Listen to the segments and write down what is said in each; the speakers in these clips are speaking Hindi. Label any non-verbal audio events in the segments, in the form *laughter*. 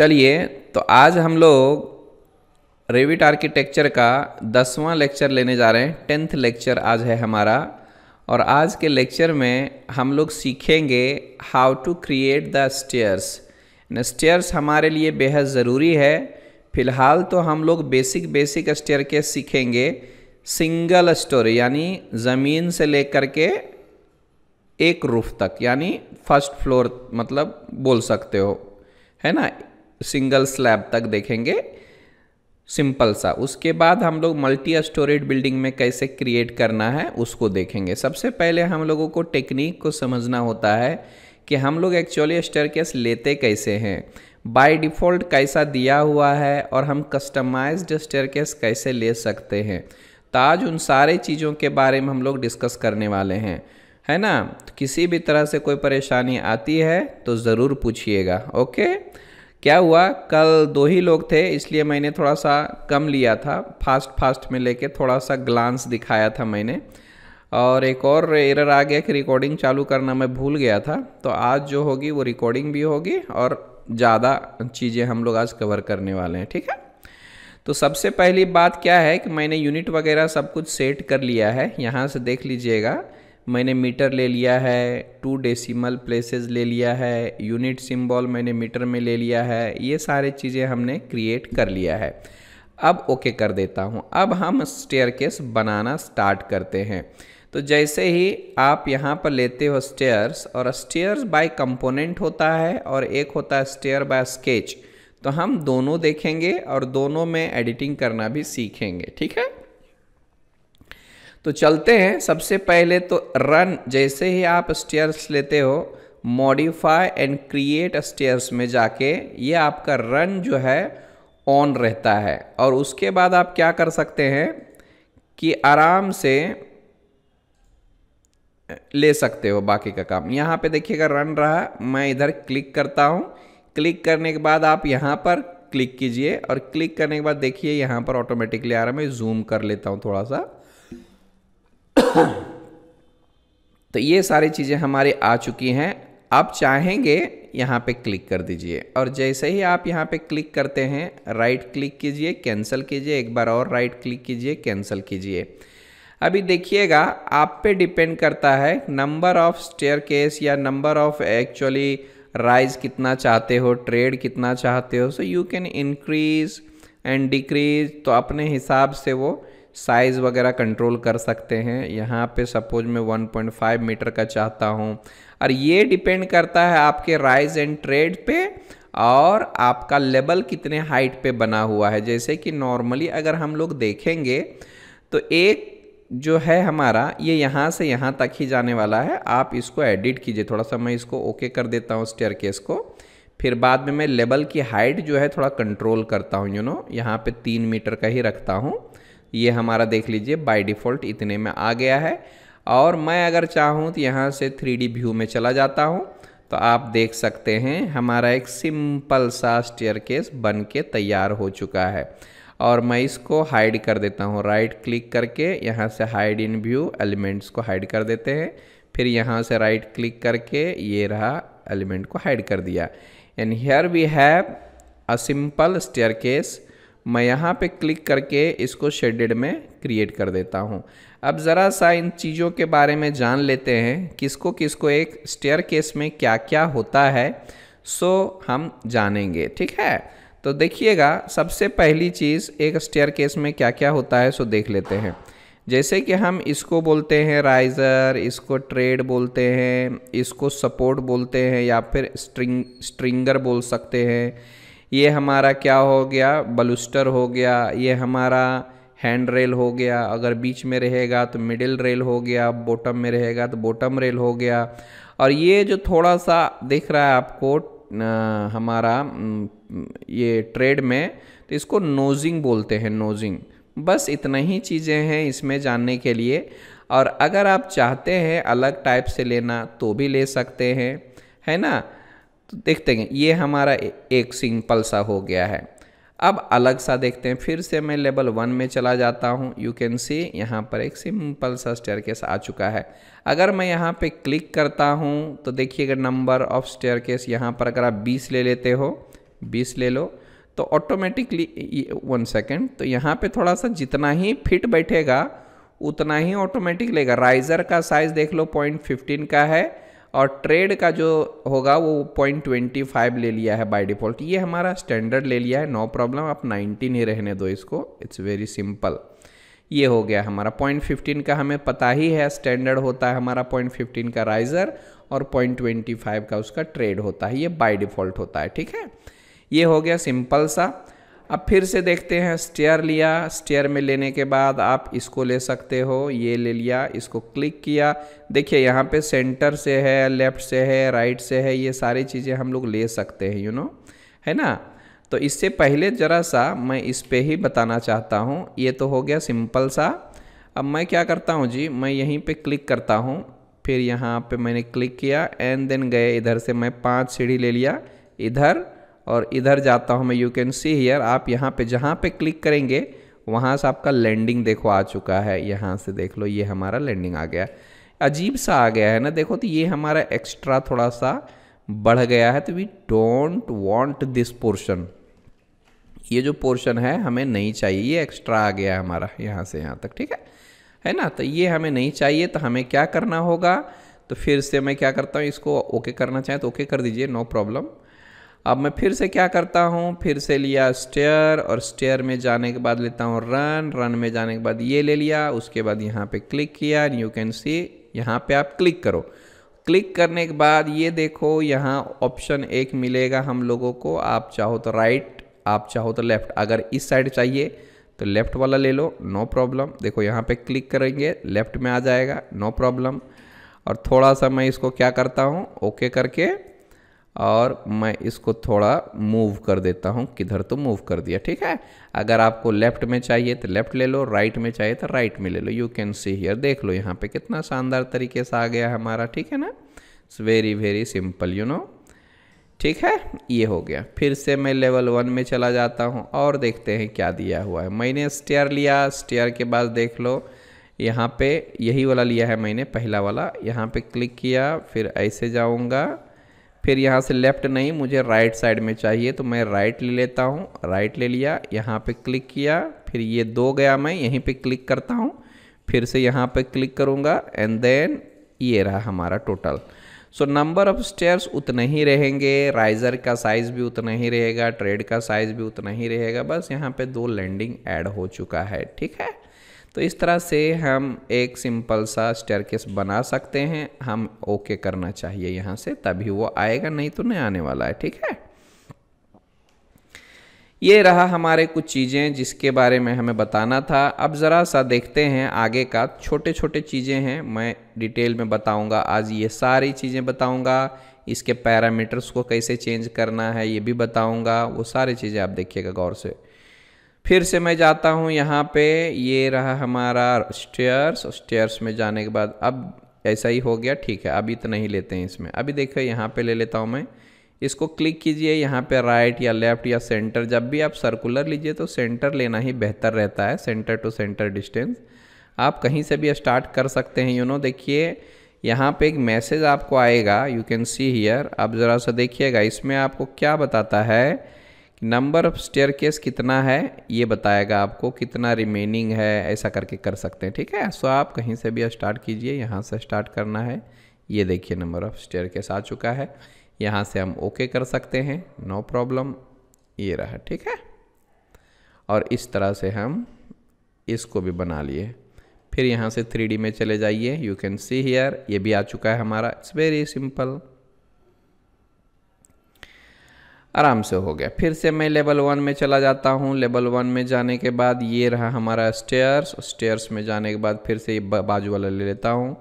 चलिए तो आज हम लोग रेविट आर्किटेक्चर का दसवां लेक्चर लेने जा रहे हैं टेंथ लेक्चर आज है हमारा और आज के लेक्चर में हम लोग सीखेंगे how to create the stairs stairs हमारे लिए बेहद ज़रूरी है फ़िलहाल तो हम लोग बेसिक बेसिक स्टेयर के सीखेंगे सिंगल स्टोरी यानी ज़मीन से लेकर के एक रूफ तक यानी फर्स्ट फ्लोर मतलब बोल सकते हो है ना सिंगल स्लैब तक देखेंगे सिंपल सा उसके बाद हम लोग मल्टी स्टोरेज बिल्डिंग में कैसे क्रिएट करना है उसको देखेंगे सबसे पहले हम लोगों को टेक्निक को समझना होता है कि हम लोग एक्चुअली स्टेयरकेस लेते कैसे हैं बाय डिफ़ॉल्ट कैसा दिया हुआ है और हम कस्टमाइज्ड स्टेयर कैसे ले सकते हैं तो आज उन सारे चीज़ों के बारे में हम लोग डिस्कस करने वाले हैं है ना तो किसी भी तरह से कोई परेशानी आती है तो ज़रूर पूछिएगा ओके क्या हुआ कल दो ही लोग थे इसलिए मैंने थोड़ा सा कम लिया था फास्ट फास्ट में लेके थोड़ा सा ग्लांस दिखाया था मैंने और एक और एरर आ गया कि रिकॉर्डिंग चालू करना मैं भूल गया था तो आज जो होगी वो रिकॉर्डिंग भी होगी और ज़्यादा चीज़ें हम लोग आज कवर करने वाले हैं ठीक है तो सबसे पहली बात क्या है कि मैंने यूनिट वगैरह सब कुछ सेट कर लिया है यहाँ से देख लीजिएगा मैंने मीटर ले लिया है टू डेसिमल प्लेसेस ले लिया है यूनिट सिंबल मैंने मीटर में ले लिया है ये सारे चीज़ें हमने क्रिएट कर लिया है अब ओके कर देता हूँ अब हम स्टेयर केस बनाना स्टार्ट करते हैं तो जैसे ही आप यहाँ पर लेते हो स्टेयर्स और स्टेयर्स बाय कंपोनेंट होता है और एक होता है स्टेयर बाय स्केच तो हम दोनों देखेंगे और दोनों में एडिटिंग करना भी सीखेंगे ठीक है तो चलते हैं सबसे पहले तो रन जैसे ही आप स्टेयर्स लेते हो मॉडिफाई एंड क्रिएट स्टेयर्स में जाके ये आपका रन जो है ऑन रहता है और उसके बाद आप क्या कर सकते हैं कि आराम से ले सकते हो बाकी का काम यहाँ पे देखिएगा रन रहा मैं इधर क्लिक करता हूँ क्लिक करने के बाद आप यहाँ पर क्लिक कीजिए और क्लिक करने के बाद देखिए यहाँ पर ऑटोमेटिकली आ रहा है मैं जूम कर लेता हूँ थोड़ा सा तो ये सारी चीज़ें हमारी आ चुकी हैं आप चाहेंगे यहाँ पे क्लिक कर दीजिए और जैसे ही आप यहाँ पे क्लिक करते हैं राइट क्लिक कीजिए कैंसिल कीजिए एक बार और राइट क्लिक कीजिए कैंसिल कीजिए अभी देखिएगा आप पे डिपेंड करता है नंबर ऑफ स्टेयर केस या नंबर ऑफ एक्चुअली राइज कितना चाहते हो ट्रेड कितना चाहते हो so you can increase and decrease तो अपने हिसाब से वो साइज़ वगैरह कंट्रोल कर सकते हैं यहाँ पे सपोज मैं 1.5 मीटर का चाहता हूँ और ये डिपेंड करता है आपके राइज एंड ट्रेड पे और आपका लेवल कितने हाइट पे बना हुआ है जैसे कि नॉर्मली अगर हम लोग देखेंगे तो एक जो है हमारा ये यहाँ से यहाँ तक ही जाने वाला है आप इसको एडिट कीजिए थोड़ा सा मैं इसको ओके कर देता हूँ स्टेयर केस को फिर बाद में मैं लेवल की हाइट जो है थोड़ा कंट्रोल करता हूँ यू नो यहाँ पे तीन मीटर का ही रखता हूँ ये हमारा देख लीजिए बाय डिफ़ॉल्ट इतने में आ गया है और मैं अगर चाहूँ तो यहाँ से थ्री व्यू में चला जाता हूँ तो आप देख सकते हैं हमारा एक सिंपल सा स्टेयर केस बन के तैयार हो चुका है और मैं इसको हाइड कर देता हूँ राइट क्लिक करके यहाँ से हाइड इन व्यू एलिमेंट्स को हाइड कर देते हैं फिर यहाँ से राइट क्लिक करके ये रहा एलिमेंट को हाइड कर दिया and here we have a simple staircase मैं यहाँ पे क्लिक करके इसको शेडेड में क्रिएट कर देता हूँ अब ज़रा सा इन चीज़ों के बारे में जान लेते हैं किसको किसको एक स्टेयर केस में क्या क्या होता है सो हम जानेंगे ठीक है तो देखिएगा सबसे पहली चीज़ एक स्टेयर केस में क्या क्या होता है सो देख लेते हैं जैसे कि हम इसको बोलते हैं राइज़र इसको ट्रेड बोलते हैं इसको सपोर्ट बोलते हैं या फिर स्ट्रिंग स्ट्रिंगर बोल सकते हैं ये हमारा क्या हो गया बलुस्टर हो गया ये हमारा हैंड रेल हो गया अगर बीच में रहेगा तो मिडिल रेल हो गया बॉटम में रहेगा तो बॉटम रेल हो गया और ये जो थोड़ा सा दिख रहा है आपको न, हमारा ये ट्रेड में तो इसको नोजिंग बोलते हैं नोजिंग बस इतना ही चीज़ें हैं इसमें जानने के लिए और अगर आप चाहते हैं अलग टाइप से लेना तो भी ले सकते हैं है ना तो देखते हैं ये हमारा एक सिंपल सा हो गया है अब अलग सा देखते हैं फिर से मैं लेवल वन में चला जाता हूँ यू कैन सी यहाँ पर एक सिंपल सा स्टेयरकेस आ चुका है अगर मैं यहाँ पे क्लिक करता हूँ तो देखिएगा नंबर ऑफ स्टेयरकेस यहाँ पर अगर आप 20 ले लेते हो 20 ले लो तो ऑटोमेटिकली वन सेकेंड तो यहाँ पे थोड़ा सा जितना ही फिट बैठेगा उतना ही ऑटोमेटिक लेगा राइज़र का साइज़ देख लो पॉइंट फिफ्टीन का है और ट्रेड का जो होगा वो पॉइंट ट्वेंटी फाइव ले लिया है बाय डिफ़ॉल्ट ये हमारा स्टैंडर्ड ले लिया है नो प्रॉब्लम आप नाइनटीन ही रहने दो इसको इट्स वेरी सिंपल ये हो गया हमारा पॉइंट फिफ्टीन का हमें पता ही है स्टैंडर्ड होता है हमारा पॉइंट फिफ्टीन का राइज़र और पॉइंट ट्वेंटी फाइव का उसका ट्रेड होता है ये बाय डिफ़ॉल्ट होता है ठीक है ये हो गया सिंपल सा अब फिर से देखते हैं स्टेयर लिया स्टेयर में लेने के बाद आप इसको ले सकते हो ये ले लिया इसको क्लिक किया देखिए यहाँ पे सेंटर से है लेफ़्ट से है राइट से है ये सारी चीज़ें हम लोग ले सकते हैं यू नो है ना तो इससे पहले ज़रा सा मैं इस पर ही बताना चाहता हूँ ये तो हो गया सिंपल सा अब मैं क्या करता हूँ जी मैं यहीं पर क्लिक करता हूँ फिर यहाँ पर मैंने क्लिक किया एंड देन गए इधर से मैं पाँच सीढ़ी ले लिया इधर और इधर जाता हूँ मैं यू कैन सी हियर आप यहाँ पे जहाँ पे क्लिक करेंगे वहाँ से आपका लैंडिंग देखो आ चुका है यहाँ से देख लो ये हमारा लैंडिंग आ गया अजीब सा आ गया है ना देखो तो ये हमारा एक्स्ट्रा थोड़ा सा बढ़ गया है तो we don't want this portion ये जो पोर्शन है हमें नहीं चाहिए ये एक्स्ट्रा आ गया हमारा यहाँ से यहाँ तक ठीक है है ना तो ये हमें नहीं चाहिए तो हमें क्या करना होगा तो फिर से मैं क्या करता हूँ इसको ओके करना चाहें तो ओके कर दीजिए नो प्रॉब्लम अब मैं फिर से क्या करता हूँ फिर से लिया स्टेयर और स्टेयर में जाने के बाद लेता हूँ रन रन में जाने के बाद ये ले लिया उसके बाद यहाँ पे क्लिक किया एंड यू कैन सी यहाँ पे आप क्लिक करो क्लिक करने के बाद ये देखो यहाँ ऑप्शन एक मिलेगा हम लोगों को आप चाहो तो राइट आप चाहो तो लेफ़्ट अगर इस साइड चाहिए तो लेफ़्ट वाला ले लो नो प्रॉब्लम देखो यहाँ पे क्लिक करेंगे लेफ़्ट में आ जाएगा नो प्रॉब्लम और थोड़ा सा मैं इसको क्या करता हूँ ओके करके और मैं इसको थोड़ा मूव कर देता हूँ किधर तो मूव कर दिया ठीक है अगर आपको लेफ्ट में चाहिए तो लेफ्ट ले लो राइट में चाहिए तो राइट में ले लो यू कैन सी हियर देख लो यहाँ पे कितना शानदार तरीके से आ गया हमारा ठीक है ना it's very very simple you know ठीक है ये हो गया फिर से मैं लेवल वन में चला जाता हूँ और देखते हैं क्या दिया हुआ है मैंने स्टेयर लिया स्टेयर के बाद देख लो यहाँ पे यही वाला लिया है मैंने पहला वाला यहाँ पे क्लिक किया फिर ऐसे जाऊँगा फिर यहाँ से लेफ़्ट नहीं मुझे राइट साइड में चाहिए तो मैं राइट ले लेता हूँ राइट ले लिया यहाँ पे क्लिक किया फिर ये दो गया मैं यहीं पे क्लिक करता हूँ फिर से यहाँ पे क्लिक करूँगा एंड देन ये रहा हमारा total so number of stairs उतने ही रहेंगे राइज़र का साइज़ भी उतना ही रहेगा ट्रेड का साइज़ भी उतना ही रहेगा बस यहाँ पर दो लैंडिंग एड हो चुका है ठीक है तो इस तरह से हम एक सिंपल सा स्टेयर बना सकते हैं हम ओके करना चाहिए यहाँ से तभी वो आएगा नहीं तो नहीं आने वाला है ठीक है ये रहा हमारे कुछ चीज़ें जिसके बारे में हमें बताना था अब ज़रा सा देखते हैं आगे का छोटे छोटे चीज़ें हैं मैं डिटेल में बताऊंगा आज ये सारी चीज़ें बताऊंगा इसके पैरामीटर्स को कैसे चेंज करना है ये भी बताऊंगा वो सारी चीज़ें आप देखिएगा गौर से फिर से मैं जाता हूँ यहाँ पे ये रहा हमारा स्टेयर्स स्टेयर्स में जाने के बाद अब ऐसा ही हो गया ठीक है अभी तो नहीं लेते हैं इसमें अभी देखो यहाँ पे ले लेता हूँ मैं इसको क्लिक कीजिए यहाँ पे राइट या लेफ़्ट या सेंटर जब भी आप सर्कुलर लीजिए तो सेंटर लेना ही बेहतर रहता है सेंटर टू सेंटर डिस्टेंस आप कहीं से भी स्टार्ट कर सकते हैं यू नो देखिए यहाँ पे एक मैसेज आपको आएगा यू कैन सी हियर आप ज़रा सा देखिएगा इसमें आपको क्या बताता है नंबर ऑफ स्टेयर केस कितना है ये बताएगा आपको कितना रिमेनिंग है ऐसा करके कर सकते हैं ठीक है सो आप कहीं से भी स्टार्ट कीजिए यहाँ से स्टार्ट करना है ये देखिए नंबर ऑफ स्टेयर केस आ चुका है यहाँ से हम ओके कर सकते हैं नो प्रॉब्लम ये रहा ठीक है और इस तरह से हम इसको भी बना लिए फिर यहाँ से थ्री में चले जाइए यू कैन सी हेयर ये भी आ चुका है हमारा इट्स वेरी सिंपल आराम से हो गया फिर से मैं लेवल वन में चला जाता हूँ लेवल वन में जाने के बाद ये रहा हमारा स्टेयर्स स्टेयर्स में जाने के बाद फिर से ये बाजू वाला ले लेता हूँ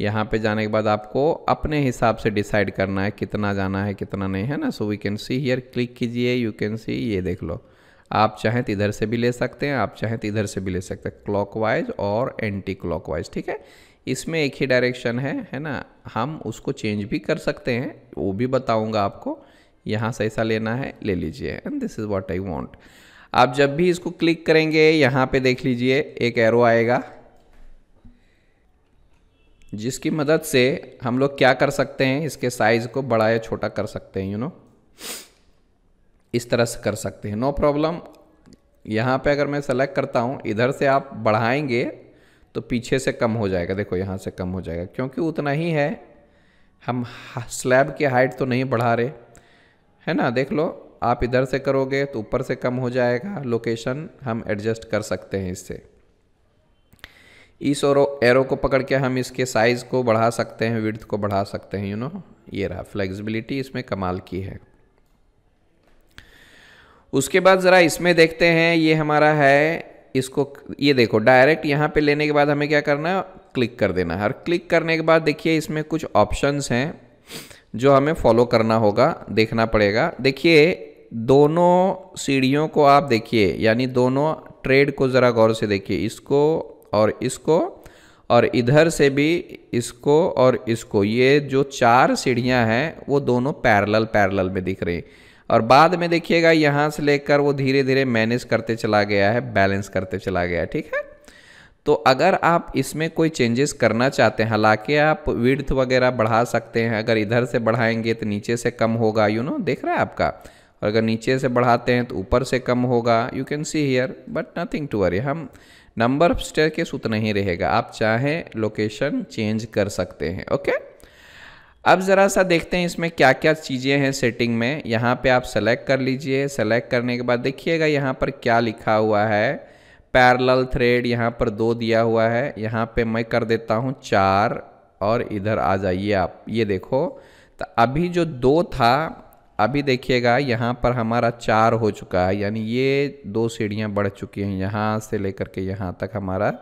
यहाँ पे जाने के बाद आपको अपने हिसाब से डिसाइड करना है कितना जाना है कितना नहीं है ना so we can see here click कीजिए यू कैन सी ये देख लो आप चाहें तो इधर से भी ले सकते हैं आप चाहें तो इधर से भी ले सकते हैं क्लॉक और एंटी क्लॉक ठीक है इसमें एक ही डायरेक्शन है है ना हम उसको चेंज भी कर सकते हैं वो भी बताऊँगा आपको यहाँ से ऐसा लेना है ले लीजिए and this is what I want आप जब भी इसको क्लिक करेंगे यहाँ पे देख लीजिए एक एरो आएगा जिसकी मदद से हम लोग क्या कर सकते हैं इसके साइज़ को बड़ा या छोटा कर सकते हैं यू नो इस तरह से कर सकते हैं नो प्रॉब्लम यहाँ पे अगर मैं सेलेक्ट करता हूँ इधर से आप बढ़ाएंगे तो पीछे से कम हो जाएगा देखो यहाँ से कम हो जाएगा क्योंकि उतना ही है हम स्लैब की हाइट तो नहीं बढ़ा रहे है ना देख लो आप इधर से करोगे तो ऊपर से कम हो जाएगा लोकेशन हम एडजस्ट कर सकते हैं इससे इस और एरो को पकड़ के हम इसके साइज़ को बढ़ा सकते हैं विड्थ को बढ़ा सकते हैं यू नो ये रहा फ्लेक्सिबिलिटी इसमें कमाल की है उसके बाद ज़रा इसमें देखते हैं ये हमारा है इसको ये देखो डायरेक्ट यहाँ पे लेने के बाद हमें क्या करना है क्लिक कर देना है और क्लिक करने के बाद देखिए इसमें कुछ ऑप्शंस हैं जो हमें फॉलो करना होगा देखना पड़ेगा देखिए दोनों सीढ़ियों को आप देखिए यानी दोनों ट्रेड को ज़रा गौर से देखिए इसको और इसको और इधर से भी इसको और इसको ये जो चार सीढ़ियां हैं वो दोनों पैरेलल पैरेलल में दिख रही और बाद में देखिएगा यहाँ से लेकर वो धीरे धीरे मैनेज करते चला गया है बैलेंस करते चला गया है ठीक है तो अगर आप इसमें कोई चेंजेस करना चाहते हैं हालांकि आप विर्थ वगैरह बढ़ा सकते हैं अगर इधर से बढ़ाएंगे तो नीचे से कम होगा यू you नो know, देख रहा है आपका और अगर नीचे से बढ़ाते हैं तो ऊपर से कम होगा you can see here but nothing to worry हम नंबर ऑफ स्टेयर के उतना नहीं रहेगा आप चाहें लोकेशन चेंज कर सकते हैं ओके अब ज़रा सा देखते हैं इसमें क्या क्या चीज़ें हैं सेटिंग में यहाँ पे आप सेलेक्ट कर लीजिए सेलेक्ट करने के बाद देखिएगा यहाँ पर क्या लिखा हुआ है पैरल थ्रेड यहाँ पर दो दिया हुआ है यहाँ पे मैं कर देता हूँ चार और इधर आ जाइए आप ये देखो तो अभी जो दो था अभी देखिएगा यहाँ पर हमारा चार हो चुका है यानी ये दो सीढ़ियाँ बढ़ चुकी हैं यहाँ से लेकर के यहाँ तक हमारा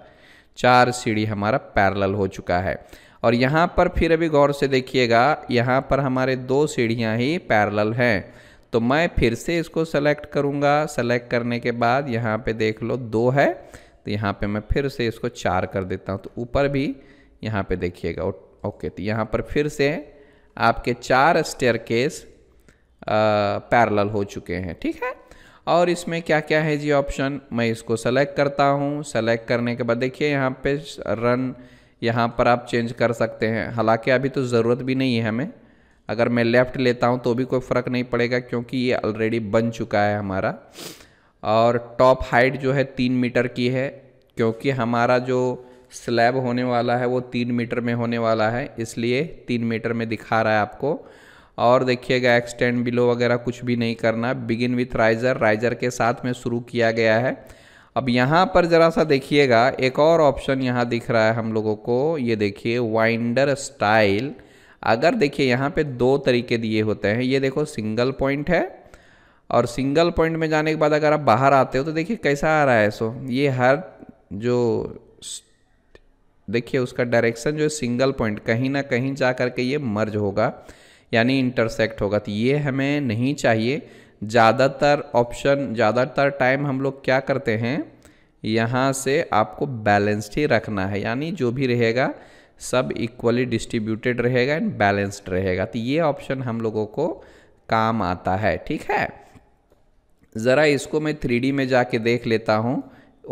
चार सीढ़ी हमारा पैरल हो चुका है और यहाँ पर फिर अभी गौर से देखिएगा यहाँ पर हमारे दो सीढ़ियाँ ही पैरल हैं तो मैं फिर से इसको सेलेक्ट करूँगा सेलेक्ट करने के बाद यहाँ पे देख लो दो है तो यहाँ पे मैं फिर से इसको चार कर देता हूँ तो ऊपर भी यहाँ पे देखिएगा ओके तो यहाँ पर फिर से आपके चार स्टेयर केस पैरल हो चुके हैं ठीक है और इसमें क्या क्या है जी ऑप्शन मैं इसको सेलेक्ट करता हूँ सेलेक्ट करने के बाद देखिए यहाँ पे रन यहाँ पर आप चेंज कर सकते हैं हालांकि अभी तो ज़रूरत भी नहीं है हमें अगर मैं लेफ़्ट लेता हूँ तो भी कोई फ़र्क नहीं पड़ेगा क्योंकि ये ऑलरेडी बन चुका है हमारा और टॉप हाइट जो है तीन मीटर की है क्योंकि हमारा जो स्लैब होने वाला है वो तीन मीटर में होने वाला है इसलिए तीन मीटर में दिखा रहा है आपको और देखिएगा एक्सटेंड बिलो वगैरह कुछ भी नहीं करना बिगिन विथ राइजर राइजर के साथ में शुरू किया गया है अब यहाँ पर ज़रा सा देखिएगा एक और ऑप्शन यहाँ दिख रहा है हम लोगों को ये देखिए वाइंडर स्टाइल अगर देखिए यहाँ पे दो तरीके दिए होते हैं ये देखो सिंगल पॉइंट है और सिंगल पॉइंट में जाने के बाद अगर आप बाहर आते हो तो देखिए कैसा आ रहा है सो ये हर जो देखिए उसका डायरेक्शन जो है सिंगल पॉइंट कहीं ना कहीं जा कर के ये मर्ज होगा यानी इंटरसेक्ट होगा तो ये हमें नहीं चाहिए ज़्यादातर ऑप्शन ज़्यादातर टाइम हम लोग क्या करते हैं यहाँ से आपको बैलेंस्ड ही रखना है यानी जो भी रहेगा सब इक्वली डिस्ट्रीब्यूटेड रहेगा एंड बैलेंस्ड रहेगा तो ये ऑप्शन हम लोगों को काम आता है ठीक है ज़रा इसको मैं थ्री में जाके देख लेता हूँ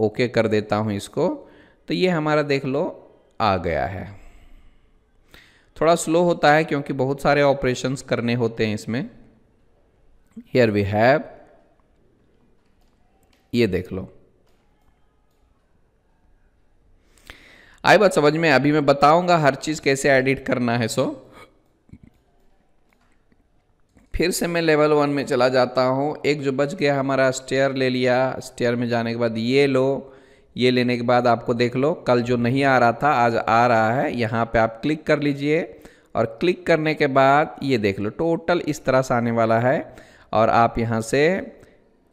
ओके कर देता हूँ इसको तो ये हमारा देख लो आ गया है थोड़ा स्लो होता है क्योंकि बहुत सारे ऑपरेशंस करने होते हैं इसमें हेयर वी हैव ये देख लो आई बात समझ में अभी मैं बताऊंगा हर चीज़ कैसे एडिट करना है सो फिर से मैं लेवल वन में चला जाता हूँ एक जो बच गया हमारा स्टेयर ले लिया स्टेयर में जाने के बाद ये लो ये लेने के बाद आपको देख लो कल जो नहीं आ रहा था आज आ रहा है यहाँ पे आप क्लिक कर लीजिए और क्लिक करने के बाद ये देख लो टोटल इस तरह से आने वाला है और आप यहाँ से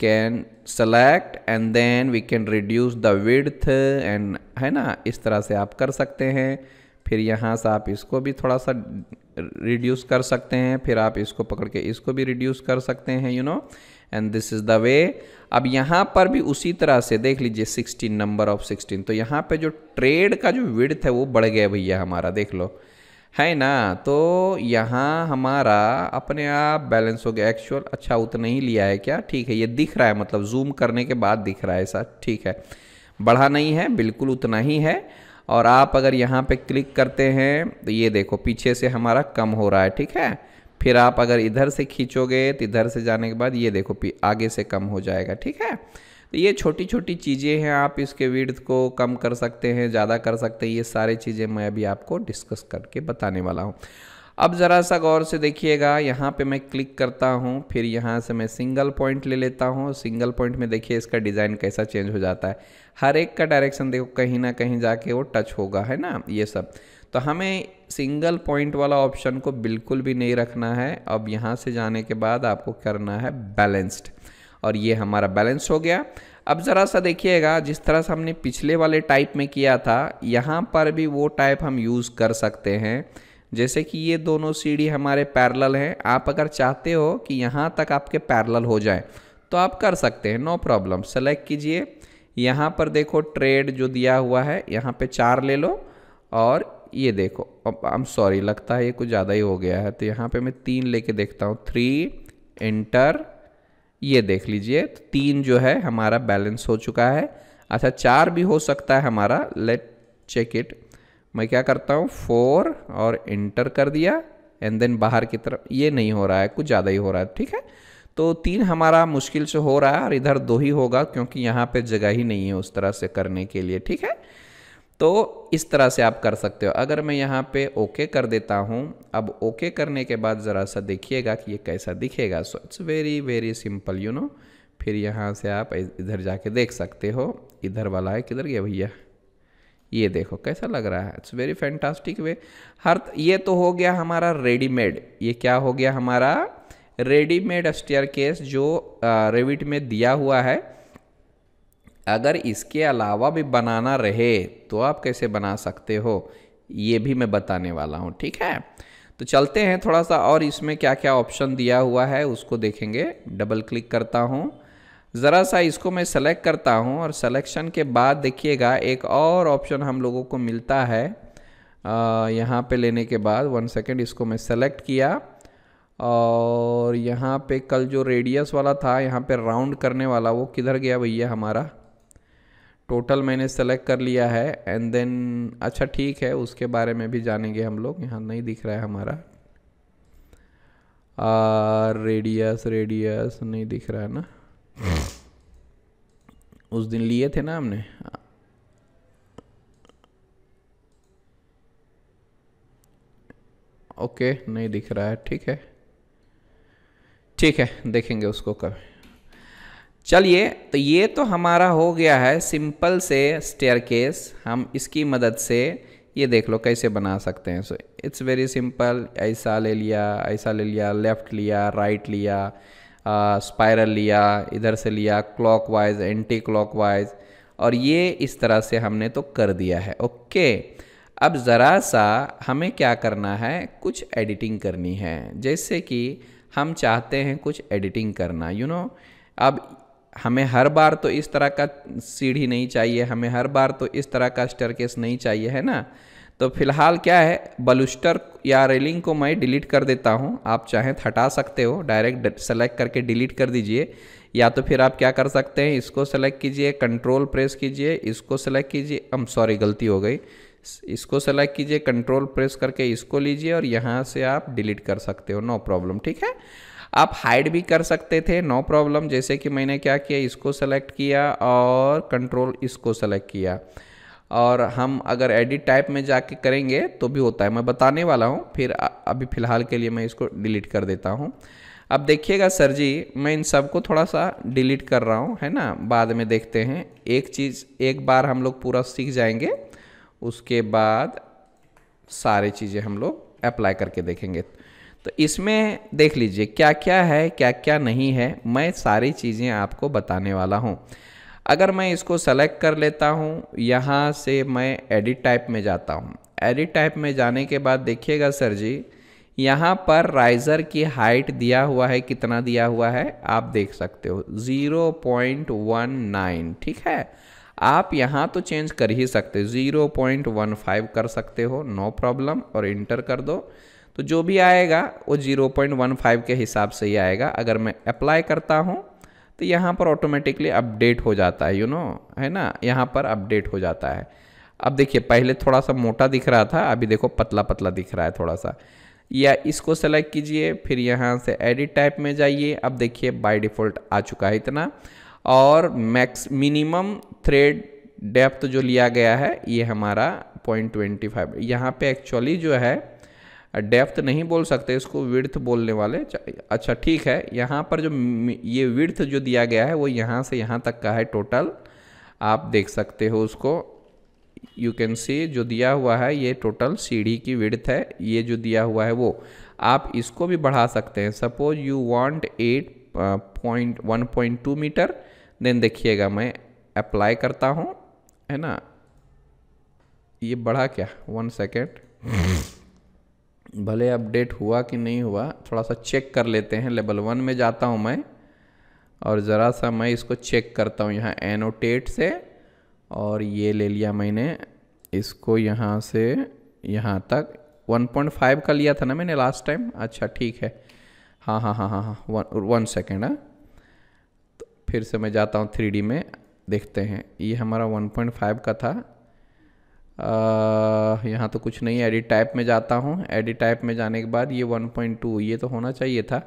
can select and then we can reduce the width and है ना इस तरह से आप कर सकते हैं फिर यहाँ से आप इसको भी थोड़ा सा रिड्यूस कर सकते हैं फिर आप इसको पकड़ के इसको भी रिड्यूस कर सकते हैं you know and this is the way अब यहाँ पर भी उसी तरह से देख लीजिए सिक्सटीन नंबर ऑफ सिक्सटीन तो यहाँ पे जो ट्रेड का जो विड्थ है वो बढ़ गया भैया हमारा देख लो है ना तो यहाँ हमारा अपने आप बैलेंस हो गया एक्चुअल अच्छा उतना ही लिया है क्या ठीक है ये दिख रहा है मतलब जूम करने के बाद दिख रहा है ऐसा ठीक है बढ़ा नहीं है बिल्कुल उतना ही है और आप अगर यहाँ पे क्लिक करते हैं तो ये देखो पीछे से हमारा कम हो रहा है ठीक है फिर आप अगर इधर से खींचोगे तो इधर से जाने के बाद ये देखो आगे से कम हो जाएगा ठीक है तो ये छोटी छोटी चीज़ें हैं आप इसके वीर्थ को कम कर सकते हैं ज़्यादा कर सकते हैं ये सारी चीज़ें मैं अभी आपको डिस्कस करके बताने वाला हूँ अब ज़रा सा गौर से देखिएगा यहाँ पे मैं क्लिक करता हूँ फिर यहाँ से मैं सिंगल पॉइंट ले लेता हूँ सिंगल पॉइंट में देखिए इसका डिज़ाइन कैसा चेंज हो जाता है हर एक का डायरेक्शन देखो कहीं ना कहीं जाके वो टच होगा है ना ये सब तो हमें सिंगल पॉइंट वाला ऑप्शन को बिल्कुल भी नहीं रखना है अब यहाँ से जाने के बाद आपको करना है बैलेंस्ड और ये हमारा बैलेंस हो गया अब ज़रा सा देखिएगा जिस तरह से हमने पिछले वाले टाइप में किया था यहाँ पर भी वो टाइप हम यूज़ कर सकते हैं जैसे कि ये दोनों सीढ़ी हमारे पैरल हैं आप अगर चाहते हो कि यहाँ तक आपके पैरल हो जाए तो आप कर सकते हैं नो प्रॉब्लम सेलेक्ट कीजिए यहाँ पर देखो ट्रेड जो दिया हुआ है यहाँ पे चार ले लो और ये देखो आई एम सॉरी लगता है ये कुछ ज़्यादा ही हो गया है तो यहाँ पे मैं तीन लेके देखता हूँ थ्री इंटर ये देख लीजिए तो तीन जो है हमारा बैलेंस हो चुका है अच्छा चार भी हो सकता है हमारा लेट चेक इट मैं क्या करता हूँ फोर और इंटर कर दिया एंड देन बाहर की तरफ ये नहीं हो रहा है कुछ ज़्यादा ही हो रहा है ठीक है तो तीन हमारा मुश्किल से हो रहा है और इधर दो ही होगा क्योंकि यहाँ पे जगह ही नहीं है उस तरह से करने के लिए ठीक है तो इस तरह से आप कर सकते हो अगर मैं यहाँ पे ओके कर देता हूँ अब ओके करने के बाद ज़रा सा देखिएगा कि ये कैसा दिखेगा so it's very very simple you know फिर यहाँ से आप इधर जाके देख सकते हो इधर वाला है किधर गया भैया ये देखो कैसा लग रहा है इट्स वेरी फैंटास्टिक वे हर ये तो हो गया हमारा रेडीमेड ये क्या हो गया हमारा रेडीमेड स्टेयर केस जो रेविट में दिया हुआ है अगर इसके अलावा भी बनाना रहे तो आप कैसे बना सकते हो ये भी मैं बताने वाला हूँ ठीक है तो चलते हैं थोड़ा सा और इसमें क्या क्या ऑप्शन दिया हुआ है उसको देखेंगे डबल क्लिक करता हूँ ज़रा सा इसको मैं सेलेक्ट करता हूँ और सिलेक्शन के बाद देखिएगा एक और ऑप्शन हम लोगों को मिलता है यहाँ पे लेने के बाद वन सेकेंड इसको मैं सेलेक्ट किया और यहाँ पे कल जो रेडियस वाला था यहाँ पे राउंड करने वाला वो किधर गया भैया हमारा टोटल मैंने सेलेक्ट कर लिया है एंड देन अच्छा ठीक है उसके बारे में भी जानेंगे हम लोग यहाँ नहीं दिख रहा है हमारा रेडियस रेडियस नहीं दिख रहा है ना उस दिन लिए थे ना हमने ओके नहीं दिख रहा है ठीक है ठीक है देखेंगे उसको कभी चलिए तो ये तो हमारा हो गया है सिंपल से स्टेयर हम इसकी मदद से ये देख लो कैसे बना सकते हैं सो इट्स वेरी सिंपल ऐसा ले लिया ऐसा ले लिया लेफ़्ट लिया राइट लिया स्पायरल लिया इधर से लिया clockwise anticlockwise और ये इस तरह से हमने तो कर दिया है ओके अब ज़रा सा हमें क्या करना है कुछ एडिटिंग करनी है जैसे कि हम चाहते हैं कुछ एडिटिंग करना यू you नो know, अब हमें हर बार तो इस तरह का सीढ़ी नहीं चाहिए हमें हर बार तो इस तरह का स्टरकेस नहीं चाहिए है ना तो फिलहाल क्या है बलुस्टर या रेलिंग को मैं डिलीट कर देता हूँ आप चाहें तो हटा सकते हो डायरेक्ट सेलेक्ट करके डिलीट कर दीजिए या तो फिर आप क्या कर सकते हैं इसको सेलेक्ट कीजिए कंट्रोल प्रेस कीजिए इसको सेलेक्ट कीजिए हम सॉरी गलती हो गई इसको सेलेक्ट कीजिए कंट्रोल प्रेस करके इसको लीजिए और यहाँ से आप डिलीट कर सकते हो नो प्रॉब्लम ठीक है आप हाइड भी कर सकते थे नो no प्रॉब्लम जैसे कि मैंने क्या किया इसको सेलेक्ट किया और कंट्रोल इसको सेलेक्ट किया और हम अगर एडिट टाइप में जाके करेंगे तो भी होता है मैं बताने वाला हूँ फिर अभी फ़िलहाल के लिए मैं इसको डिलीट कर देता हूँ अब देखिएगा सर जी मैं इन सबको थोड़ा सा डिलीट कर रहा हूँ है ना बाद में देखते हैं एक चीज़ एक बार हम लोग पूरा सीख जाएंगे उसके बाद सारी चीज़ें हम लोग अप्लाई करके देखेंगे तो इसमें देख लीजिए क्या क्या है क्या क्या नहीं है मैं सारी चीज़ें आपको बताने वाला हूँ अगर मैं इसको सेलेक्ट कर लेता हूँ यहाँ से मैं एडिट टाइप में जाता हूँ एडिट टाइप में जाने के बाद देखिएगा सर जी यहाँ पर राइज़र की हाइट दिया हुआ है कितना दिया हुआ है आप देख सकते हो 0.19 ठीक है आप यहाँ तो चेंज कर ही सकते हो 0.15 कर सकते हो नो no प्रॉब्लम और इंटर कर दो तो जो भी आएगा वो 0.15 के हिसाब से ही आएगा अगर मैं अप्लाई करता हूँ तो यहाँ पर ऑटोमेटिकली अपडेट हो जाता है यू you नो know, है ना यहाँ पर अपडेट हो जाता है अब देखिए पहले थोड़ा सा मोटा दिख रहा था अभी देखो पतला पतला दिख रहा है थोड़ा सा या इसको सेलेक्ट कीजिए फिर यहाँ से एडिट टाइप में जाइए अब देखिए बाय डिफ़ॉल्ट आ चुका है इतना और मैक्स मिनिमम थ्रेड डेप्थ जो लिया गया है ये हमारा पॉइंट ट्वेंटी फाइव यहाँ पर एक्चुअली जो है डेप्थ नहीं बोल सकते इसको विर्थ बोलने वाले अच्छा ठीक है यहाँ पर जो ये विर्थ जो दिया गया है वो यहाँ से यहाँ तक का है टोटल आप देख सकते हो उसको यू कैन सी जो दिया हुआ है ये टोटल सीढ़ी की विर्थ है ये जो दिया हुआ है वो आप इसको भी बढ़ा सकते हैं suppose you want at point one point two metre then देखिएगा मैं अप्लाई करता हूँ है ना ये बढ़ा क्या वन सेकेंड भले अपडेट हुआ कि नहीं हुआ थोड़ा सा चेक कर लेते हैं लेवल वन में जाता हूँ मैं और ज़रा सा मैं इसको चेक करता हूँ यहाँ एनोटेट से और ये ले लिया मैंने इसको यहाँ से यहाँ तक 1.5 का लिया था ना मैंने लास्ट टाइम अच्छा ठीक है हाँ हाँ हाँ हाँ हाँ वन वन सेकेंड है तो फिर से मैं जाता हूँ थ्री में देखते हैं ये हमारा 1.5 का था यहाँ तो कुछ नहीं एडिट टाइप में जाता हूँ एडिट टाइप में जाने के बाद ये 1.2 ये तो होना चाहिए था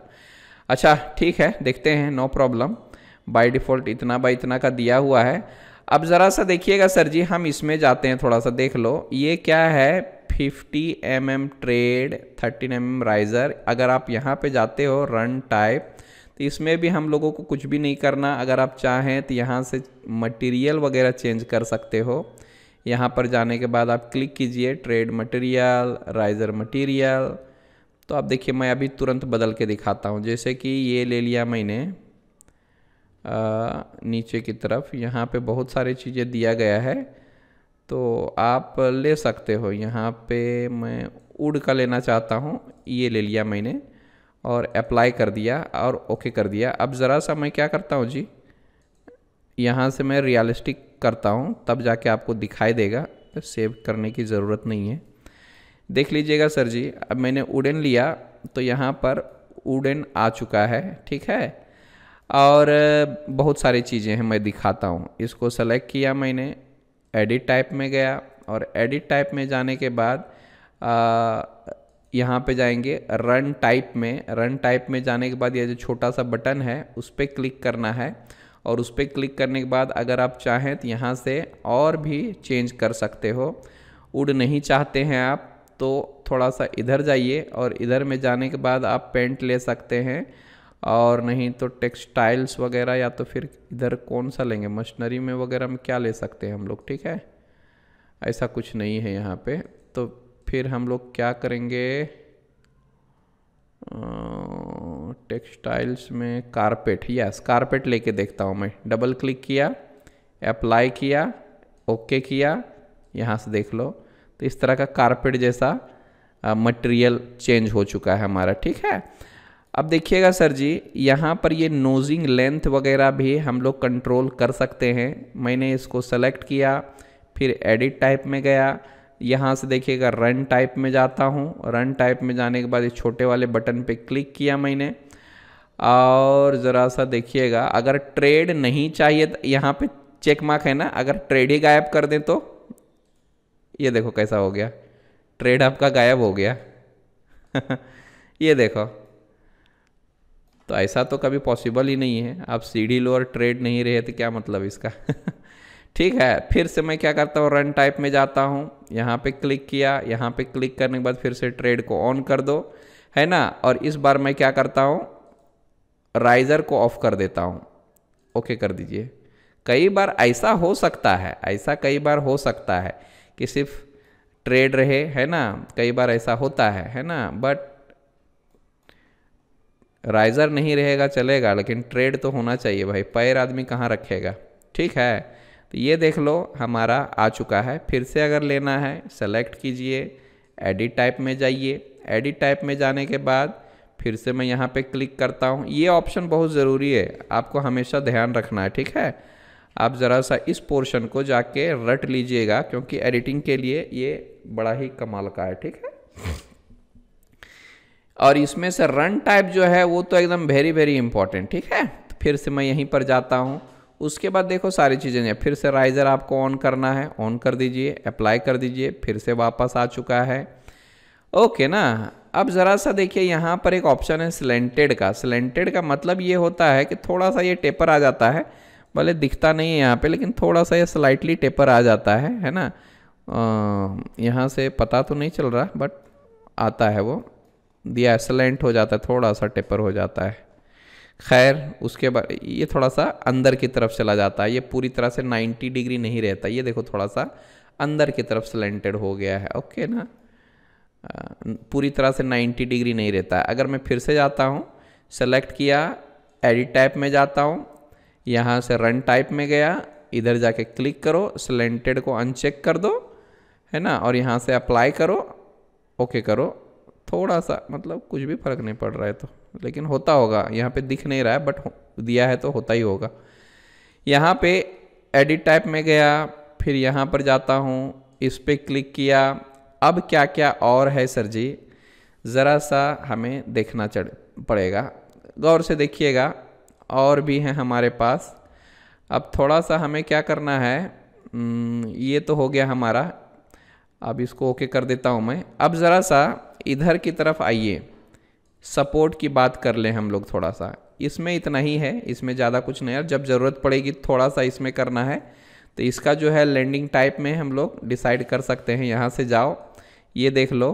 अच्छा ठीक है देखते हैं नो प्रॉब्लम बाय डिफ़ॉल्ट इतना बाय इतना का दिया हुआ है अब ज़रा सा देखिएगा सर जी हम इसमें जाते हैं थोड़ा सा देख लो ये क्या है 50 M mm tread 13 M mm riser अगर आप यहाँ पे जाते हो रन टाइप तो इसमें भी हम लोगों को कुछ भी नहीं करना अगर आप चाहें तो यहाँ से मटेरियल वगैरह चेंज कर सकते हो यहाँ पर जाने के बाद आप क्लिक कीजिए ट्रेड मटेरियल राइजर मटेरियल तो आप देखिए मैं अभी तुरंत बदल के दिखाता हूँ जैसे कि ये ले लिया मैंने आ, नीचे की तरफ यहाँ पे बहुत सारी चीज़ें दिया गया है तो आप ले सकते हो यहाँ पे मैं उड़ का लेना चाहता हूँ ये ले लिया मैंने और अप्लाई कर दिया और ओके कर दिया अब ज़रा सा मैं क्या करता हूँ जी यहाँ से मैं रियलिस्टिक करता हूँ तब जाके आपको दिखाई देगा सेव करने की ज़रूरत नहीं है देख लीजिएगा सर जी अब मैंने उडेन लिया तो यहाँ पर उडेन आ चुका है ठीक है और बहुत सारी चीज़ें हैं मैं दिखाता हूँ इसको सेलेक्ट किया मैंने एडिट टाइप में गया और एडिट टाइप में जाने के बाद यहाँ पे जाएंगे रन टाइप में रन टाइप में जाने के बाद ये जो छोटा सा बटन है उस पर क्लिक करना है और उस पर क्लिक करने के बाद अगर आप चाहें तो यहाँ से और भी चेंज कर सकते हो उड नहीं चाहते हैं आप तो थोड़ा सा इधर जाइए और इधर में जाने के बाद आप पेंट ले सकते हैं और नहीं तो टेक्सटाइल्स वगैरह या तो फिर इधर कौन सा लेंगे मशीनरी में वगैरह में क्या ले सकते हैं हम लोग ठीक है ऐसा कुछ नहीं है यहाँ पे तो फिर हम लोग क्या करेंगे आ... टेक्सटाइल्स में कारपेट यस कारपेट लेके देखता हूँ मैं डबल क्लिक किया अप्लाई किया ओके किया यहाँ से देख लो तो इस तरह का कारपेट जैसा मटेरियल चेंज हो चुका है हमारा ठीक है अब देखिएगा सर जी यहाँ पर ये नोजिंग लेंथ वगैरह भी हम लोग कंट्रोल कर सकते हैं मैंने इसको सेलेक्ट किया फिर एडिट टाइप में गया यहाँ से देखिएगा रन टाइप में जाता हूँ रन टाइप में जाने के बाद ये छोटे वाले बटन पे क्लिक किया मैंने और ज़रा सा देखिएगा अगर ट्रेड नहीं चाहिए तो यहाँ पे चेक मार्क है ना अगर ट्रेड ही गायब कर दें तो ये देखो कैसा हो गया ट्रेड आपका गायब हो गया *laughs* ये देखो तो ऐसा तो कभी पॉसिबल ही नहीं है आप सीढ़ी लो और ट्रेड नहीं रहे तो क्या मतलब इसका *laughs* ठीक है फिर से मैं क्या करता हूँ रन टाइप में जाता हूँ यहाँ पे क्लिक किया यहाँ पे क्लिक करने के बाद फिर से ट्रेड को ऑन कर दो है ना और इस बार मैं क्या करता हूँ राइज़र को ऑफ़ कर देता हूँ ओके कर दीजिए कई बार ऐसा हो सकता है ऐसा कई बार हो सकता है कि सिर्फ ट्रेड रहे है ना कई बार ऐसा होता है है ना बट राइज़र नहीं रहेगा चलेगा लेकिन ट्रेड तो होना चाहिए भाई पैर आदमी कहाँ रखेगा ठीक है तो ये देख लो हमारा आ चुका है फिर से अगर लेना है सेलेक्ट कीजिए एडिट टाइप में जाइए एडिट टाइप में जाने के बाद फिर से मैं यहाँ पे क्लिक करता हूँ ये ऑप्शन बहुत ज़रूरी है आपको हमेशा ध्यान रखना है ठीक है आप ज़रा सा इस पोर्शन को जाके रट लीजिएगा क्योंकि एडिटिंग के लिए ये बड़ा ही कमाल का है ठीक है और इसमें से रन टाइप जो है वो तो एकदम वेरी वेरी इंपॉर्टेंट ठीक है तो फिर से मैं यहीं पर जाता हूँ उसके बाद देखो सारी चीज़ें हैं फिर से राइज़र आपको ऑन करना है ऑन कर दीजिए अप्लाई कर दीजिए फिर से वापस आ चुका है ओके ना अब ज़रा सा देखिए यहाँ पर एक ऑप्शन है सिलेंटेड का सिलेंटेड का मतलब ये होता है कि थोड़ा सा ये टेपर आ जाता है भले दिखता नहीं है यहाँ पे लेकिन थोड़ा सा ये स्लाइटली टेपर आ जाता है है ना यहाँ से पता तो नहीं चल रहा बट आता है वो दिया सिलेंट हो जाता है थोड़ा सा टेपर हो जाता है खैर उसके बाद ये थोड़ा सा अंदर की तरफ चला जाता है ये पूरी तरह से नाइन्टी डिग्री नहीं रहता ये देखो थोड़ा सा अंदर की तरफ सिलेंटेड हो गया है ओके ना पूरी तरह से 90 डिग्री नहीं रहता है अगर मैं फिर से जाता हूँ सेलेक्ट किया एडिट टाइप में जाता हूँ यहाँ से रन टाइप में गया इधर जाके क्लिक करो सिलेंटेड को अनचेक कर दो है ना और यहाँ से अप्लाई करो ओके करो थोड़ा सा मतलब कुछ भी फ़र्क नहीं पड़ रहा है तो लेकिन होता होगा यहाँ पे दिख नहीं रहा है बट दिया है तो होता ही होगा यहाँ पे एडिट टाइप में गया फिर यहाँ पर जाता हूँ इस पर क्लिक किया अब क्या क्या और है सर जी ज़रा सा हमें देखना चढ़ पड़ेगा गौर से देखिएगा और भी हैं हमारे पास अब थोड़ा सा हमें क्या करना है ये तो हो गया हमारा अब इसको ओके कर देता हूँ मैं अब ज़रा सा इधर की तरफ आइए सपोर्ट की बात कर लें हम लोग थोड़ा सा इसमें इतना ही है इसमें ज़्यादा कुछ नहीं है जब ज़रूरत पड़ेगी थोड़ा सा इसमें करना है तो इसका जो है लैंडिंग टाइप में हम लोग डिसाइड कर सकते हैं यहाँ से जाओ ये देख लो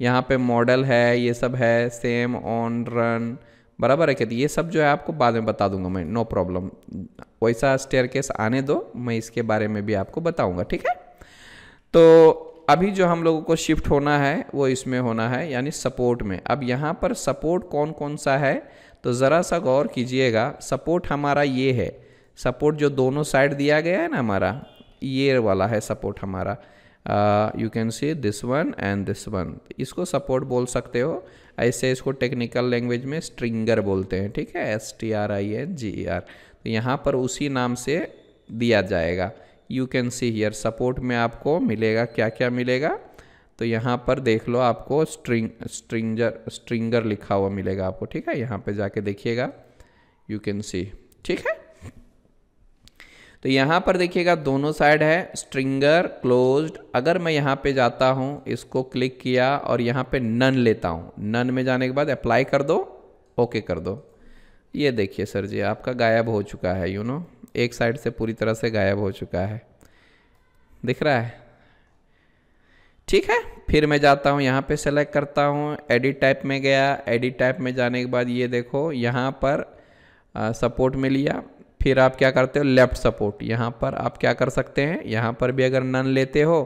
यहाँ पे मॉडल है ये सब है सेम ऑन रन बराबर है कहते तो ये सब जो है आपको बाद में बता दूंगा मैं नो प्रॉब्लम वैसा स्टेयर केस आने दो मैं इसके बारे में भी आपको बताऊंगा ठीक है तो अभी जो हम लोगों को शिफ्ट होना है वो इसमें होना है यानी सपोर्ट में अब यहाँ पर सपोर्ट कौन कौन सा है तो ज़रा सा गौर कीजिएगा सपोर्ट हमारा ये है सपोर्ट जो दोनों साइड दिया गया है ना हमारा ये वाला है सपोर्ट हमारा you can see this one and this one इसको सपोर्ट बोल सकते हो ऐसे इसको टेक्निकल लैंग्वेज में स्ट्रिंगर बोलते हैं ठीक है S T R I N G E R तो यहाँ पर उसी नाम से दिया जाएगा you can see here support में आपको मिलेगा क्या क्या मिलेगा तो यहाँ पर देख लो आपको स्ट्रिंग स्ट्रिंगर स्ट्रिंगर लिखा हुआ मिलेगा आपको ठीक है यहाँ पे जाके देखिएगा यू कैन सी ठीक है तो यहाँ पर देखिएगा दोनों साइड है स्ट्रिंगर क्लोज्ड अगर मैं यहाँ पे जाता हूँ इसको क्लिक किया और यहाँ पे नन लेता हूँ नन में जाने के बाद अप्लाई कर दो ओके कर दो ये देखिए सर जी आपका गायब हो चुका है यू you नो know? एक साइड से पूरी तरह से गायब हो चुका है दिख रहा है ठीक है फिर मैं जाता हूँ यहाँ पे सेलेक्ट करता हूँ एडिट टाइप में गया एडिट टाइप में जाने के बाद ये देखो यहाँ पर सपोर्ट में लिया फिर आप क्या करते हो लेफ़्ट सपोर्ट यहाँ पर आप क्या कर सकते हैं यहाँ पर भी अगर नन लेते हो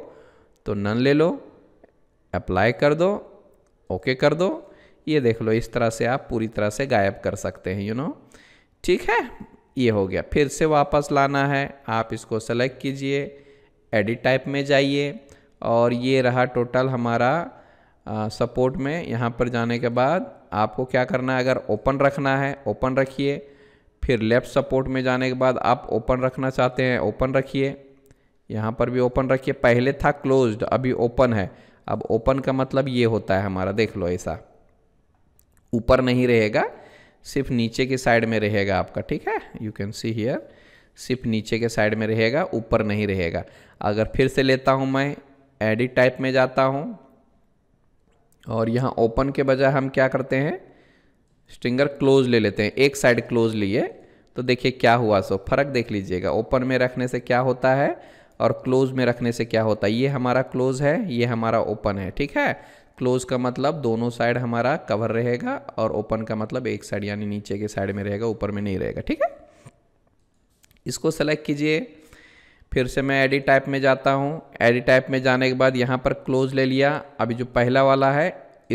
तो नन ले लो अप्लाई कर दो ओके कर दो ये देख लो इस तरह से आप पूरी तरह से गायब कर सकते हैं यू नो ठीक है ये हो गया फिर से वापस लाना है आप इसको सेलेक्ट कीजिए एडिट टाइप में जाइए और ये रहा टोटल हमारा सपोर्ट में यहाँ पर जाने के बाद आपको क्या करना है अगर ओपन रखना है ओपन रखिए फिर लेफ़्ट सपोर्ट में जाने के बाद आप ओपन रखना चाहते हैं ओपन रखिए यहाँ पर भी ओपन रखिए पहले था क्लोज्ड अभी ओपन है अब ओपन का मतलब ये होता है हमारा देख लो ऐसा ऊपर नहीं रहेगा सिर्फ नीचे के साइड में रहेगा आपका ठीक है यू कैन सी हियर सिर्फ नीचे के साइड में रहेगा ऊपर नहीं रहेगा अगर फिर से लेता हूँ मैं एडिट टाइप में जाता हूँ और यहाँ ओपन के बजाय हम क्या करते हैं स्ट्रिंगर क्लोज ले लेते हैं एक साइड क्लोज लिए तो देखिए क्या हुआ सो फर्क देख लीजिएगा ओपन में रखने से क्या होता है और क्लोज में रखने से क्या होता है ये हमारा क्लोज है ये हमारा ओपन है ठीक है क्लोज का मतलब दोनों साइड हमारा कवर रहेगा और ओपन का मतलब एक साइड यानी नीचे के साइड में रहेगा ऊपर में नहीं रहेगा ठीक है इसको सेलेक्ट कीजिए फिर से मैं एडिट टाइप में जाता हूँ एडिट टाइप में जाने के बाद यहाँ पर क्लोज ले लिया अभी जो पहला वाला है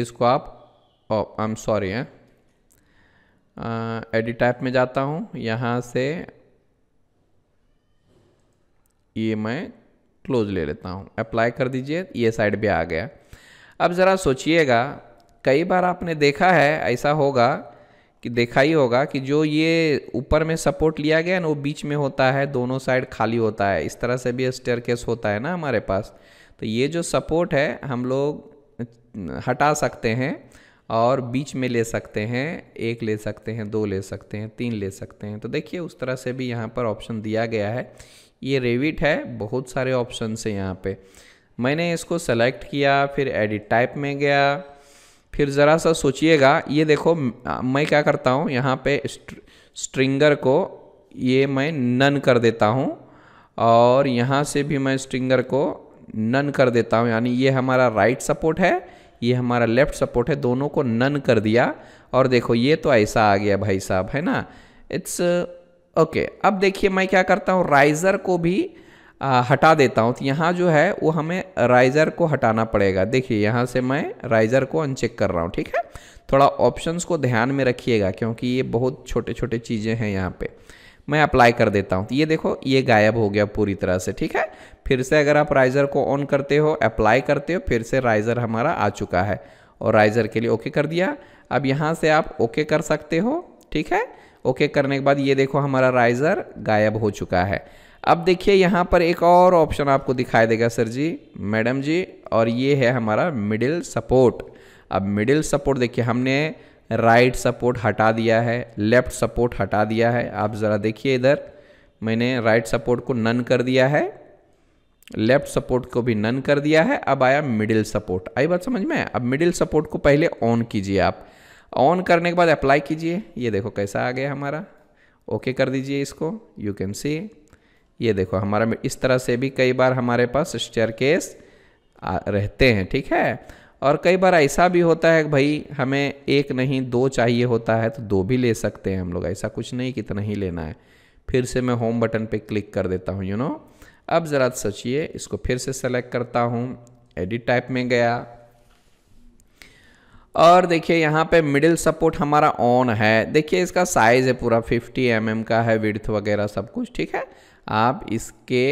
इसको आप आई एम सॉरी है एडिट ऐप में जाता हूँ यहाँ से ये मैं क्लोज ले लेता हूँ अप्लाई कर दीजिए ये साइड भी आ गया अब ज़रा सोचिएगा कई बार आपने देखा है ऐसा होगा कि देखा ही होगा कि जो ये ऊपर में सपोर्ट लिया गया ना वो बीच में होता है दोनों साइड खाली होता है इस तरह से भी स्टेयर केस होता है ना हमारे पास तो ये जो सपोर्ट है हम लोग हटा सकते हैं और बीच में ले सकते हैं एक ले सकते हैं दो ले सकते हैं तीन ले सकते हैं तो देखिए उस तरह से भी यहाँ पर ऑप्शन दिया गया है ये रेविट है बहुत सारे ऑप्शन से यहाँ पे मैंने इसको सेलेक्ट किया फिर एडिट टाइप में गया फिर ज़रा सा सोचिएगा ये देखो मैं क्या करता हूँ यहाँ पे स्ट्रिंगर को ये मैं नन कर देता हूँ और यहाँ से भी मैं स्ट्रिंगर को नन कर देता हूँ यानी ये हमारा राइट सपोर्ट है ये हमारा लेफ्ट सपोर्ट है दोनों को नन कर दिया और देखो ये तो ऐसा आ गया भाई साहब है ना इट्स ओके uh, okay. अब देखिए मैं क्या करता हूँ राइज़र को भी आ, हटा देता हूँ तो यहाँ जो है वो हमें राइज़र को हटाना पड़ेगा देखिए यहाँ से मैं राइज़र को अनचेक कर रहा हूँ ठीक है थोड़ा ऑप्शंस को ध्यान में रखिएगा क्योंकि ये बहुत छोटे छोटे चीज़ें हैं यहाँ पे मैं अप्लाई कर देता हूँ तो ये देखो ये गायब हो गया पूरी तरह से ठीक है फिर से अगर आप राइज़र को ऑन करते हो अप्लाई करते हो फिर से राइज़र हमारा आ चुका है और राइज़र के लिए ओके कर दिया अब यहाँ से आप ओके कर सकते हो ठीक है ओके करने के बाद ये देखो हमारा राइज़र गायब हो चुका है अब देखिए यहाँ पर एक और ऑप्शन आपको दिखाई देगा सर जी मैडम जी और ये है हमारा मिडिल सपोर्ट अब मिडिल सपोर्ट देखिए हमने राइट सपोर्ट हटा दिया है लेफ्ट सपोर्ट हटा दिया है आप ज़रा देखिए इधर मैंने राइट सपोर्ट को नन कर दिया है लेफ्ट सपोर्ट को भी नन कर दिया है अब आया मिडिल सपोर्ट आई बात समझ में अब मिडिल सपोर्ट को पहले ऑन कीजिए आप ऑन करने के बाद अप्लाई कीजिए ये देखो कैसा आ गया हमारा ओके कर दीजिए इसको यू कैन सी ये देखो हमारा इस तरह से भी कई बार हमारे पास स्टेयर केस रहते हैं ठीक है और कई बार ऐसा भी होता है कि भाई हमें एक नहीं दो चाहिए होता है तो दो भी ले सकते हैं हम लोग ऐसा कुछ नहीं कितना ही लेना है फिर से मैं होम बटन पे क्लिक कर देता हूँ यू नो अब ज़रा सोचिए इसको फिर से सेलेक्ट करता हूँ एडिट टाइप में गया और देखिए यहाँ पे मिडिल सपोर्ट हमारा ऑन है देखिए इसका साइज़ है पूरा 50 एम mm का है विड्थ वगैरह सब कुछ ठीक है आप इसके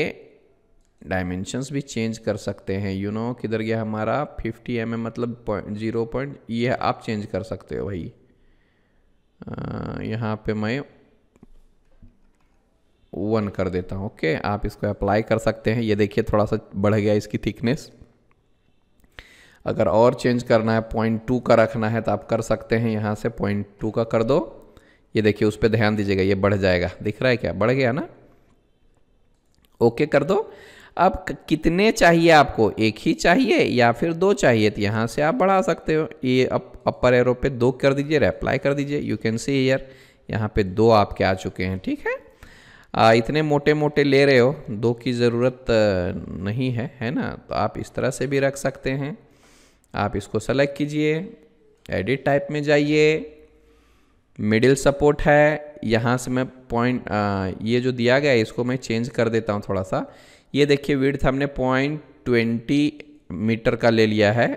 डायमेंशंस भी चेंज कर सकते हैं यू you नो know, किधर गया हमारा 50 एम mm, मतलब पॉइंट जीरो पॉइंट ये आप चेंज कर सकते हो भाई यहाँ पे मैं वन कर देता हूँ ओके आप इसको अप्लाई कर सकते हैं ये देखिए थोड़ा सा बढ़ गया इसकी थिकनेस अगर और चेंज करना है पॉइंट टू का रखना है तो आप कर सकते हैं यहाँ से पॉइंट टू का कर दो ये देखिए उस पर ध्यान दीजिएगा ये बढ़ जाएगा दिख रहा है क्या बढ़ गया ना ओके कर दो अब कितने चाहिए आपको एक ही चाहिए या फिर दो चाहिए तो यहाँ से आप बढ़ा सकते हो ये अप अपर एरो पे दो कर दीजिए रेप्लाई कर दीजिए यू कैन सी ईयर यहाँ पे दो आपके आ चुके हैं ठीक है आ, इतने मोटे मोटे ले रहे हो दो की ज़रूरत नहीं है है ना तो आप इस तरह से भी रख सकते हैं आप इसको सेलेक्ट कीजिए एडिट टाइप में जाइए मिडिल सपोर्ट है यहाँ से मैं पॉइंट ये जो दिया गया है इसको मैं चेंज कर देता हूँ थोड़ा सा ये देखिए वीड्थ हमने पॉइंट ट्वेंटी मीटर का ले लिया है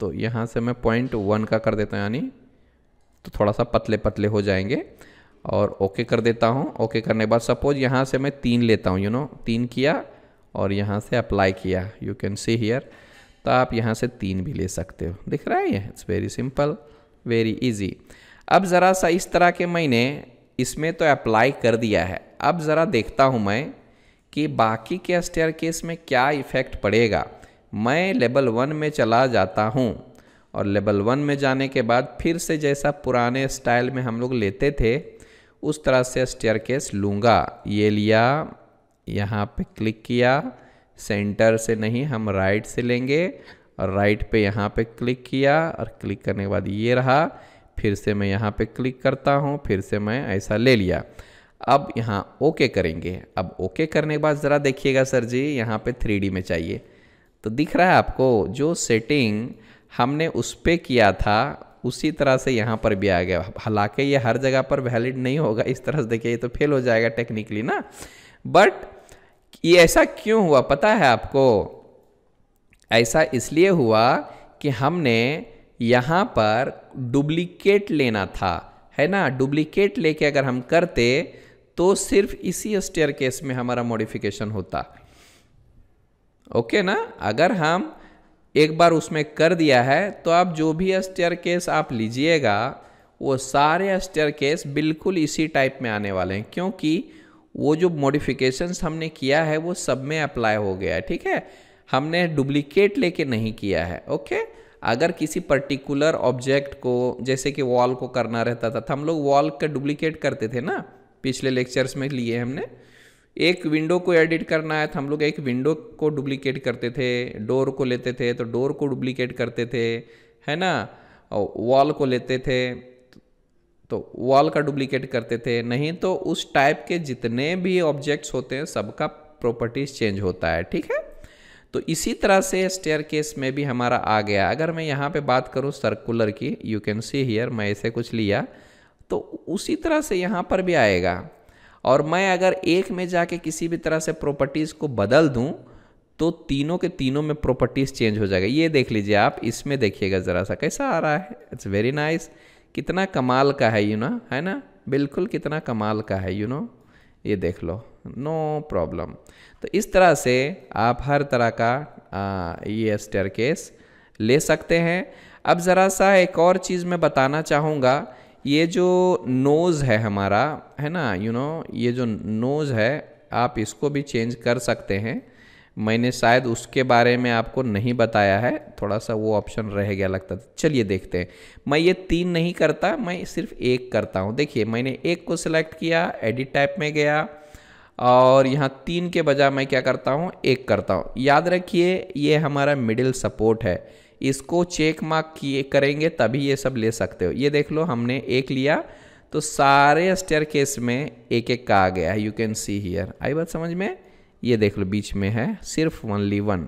तो यहाँ से मैं पॉइंट वन का कर देता हूँ यानी तो थोड़ा सा पतले पतले हो जाएंगे और ओके कर देता हूँ ओके करने के बाद सपोज यहाँ से मैं तीन लेता हूँ यू नो तीन किया और यहाँ से अप्लाई किया यू कैन सी हियर तो आप यहाँ से तीन भी ले सकते हो दिख रहा है ये it's very simple very easy अब ज़रा सा इस तरह के मैंने इसमें तो अप्लाई कर दिया है अब ज़रा देखता हूँ मैं कि बाकी के स्टेयर केस में क्या इफ़ेक्ट पड़ेगा मैं लेवल वन में चला जाता हूँ और लेवल वन में जाने के बाद फिर से जैसा पुराने स्टाइल में हम लोग लेते थे उस तरह से स्टेयर केस लूँगा ये लिया यहाँ पे क्लिक किया सेंटर से नहीं हम राइट से लेंगे और राइट पे यहाँ पे क्लिक किया और क्लिक करने के बाद ये रहा फिर से मैं यहाँ पे क्लिक करता हूँ फिर से मैं ऐसा ले लिया अब यहाँ ओके करेंगे अब ओके करने के बाद ज़रा देखिएगा सर जी यहाँ पे थ्री में चाहिए तो दिख रहा है आपको जो सेटिंग हमने उस पर किया था उसी तरह से यहाँ पर भी आ गया हालांकि ये हर जगह पर वैलिड नहीं होगा इस तरह से देखिए ये तो फेल हो जाएगा टेक्निकली ना बट ये ऐसा क्यों हुआ पता है आपको ऐसा इसलिए हुआ कि हमने यहाँ पर डुप्लीकेट लेना था है ना डुप्लीकेट लेके अगर हम करते तो सिर्फ इसी स्टेयर केस में हमारा मॉडिफिकेशन होता ओके ना अगर हम एक बार उसमें कर दिया है तो आप जो भी स्टेयर केस आप लीजिएगा वो सारे स्टेयर केस बिल्कुल इसी टाइप में आने वाले हैं क्योंकि वो जो मॉडिफिकेशंस हमने किया है वो सब में अप्लाई हो गया है ठीक है हमने डुप्लीकेट लेके नहीं किया है ओके अगर किसी पर्टिकुलर ऑब्जेक्ट को जैसे कि वॉल को करना रहता था तो हम लोग वॉल का डुप्लीकेट करते थे ना पिछले लेक्चर्स में लिए हमने एक विंडो को एडिट करना है तो हम लोग एक विंडो को डुप्लीकेट करते थे डोर को लेते थे तो डोर को डुप्लीकेट करते थे है ना वॉल को लेते थे तो वॉल का डुप्लीकेट करते थे नहीं तो उस टाइप के जितने भी ऑब्जेक्ट्स होते हैं सबका प्रॉपर्टीज चेंज होता है ठीक है तो इसी तरह से स्टेयर केस में भी हमारा आ गया अगर मैं यहाँ पे बात करूँ सर्कुलर की यू कैन सी हियर मैं ऐसे कुछ लिया तो उसी तरह से यहाँ पर भी आएगा और मैं अगर एक में जाके किसी भी तरह से प्रॉपर्टीज़ को बदल दूँ तो तीनों के तीनों में प्रॉपर्टीज़ चेंज हो जाएगा ये देख लीजिए आप इसमें देखिएगा ज़रा सा कैसा आ रहा है इट्स वेरी नाइस कितना कमाल का है यू ना नो है ना बिल्कुल कितना कमाल का है यू नो ये देख लो नो no प्रॉब्लम तो इस तरह से आप हर तरह का आ, ये स्टेयर ले सकते हैं अब ज़रा सा एक और चीज़ मैं बताना चाहूँगा ये जो नोज़ है हमारा है ना यू you नो know, ये जो नोज़ है आप इसको भी चेंज कर सकते हैं मैंने शायद उसके बारे में आपको नहीं बताया है थोड़ा सा वो ऑप्शन रह गया लगता था चलिए देखते हैं मैं ये तीन नहीं करता मैं सिर्फ एक करता हूँ देखिए मैंने एक को सिलेक्ट किया एडिट टाइप में गया और यहाँ तीन के बजाय मैं क्या करता हूँ एक करता हूँ याद रखिए ये हमारा मिडिल सपोर्ट है इसको चेक मार्क किए करेंगे तभी ये सब ले सकते हो ये देख लो हमने एक लिया तो सारे स्टेयर केस में एक एक आ गया है यू कैन सी हियर आई बात समझ में ये देख लो बीच में है सिर्फ ओनली वन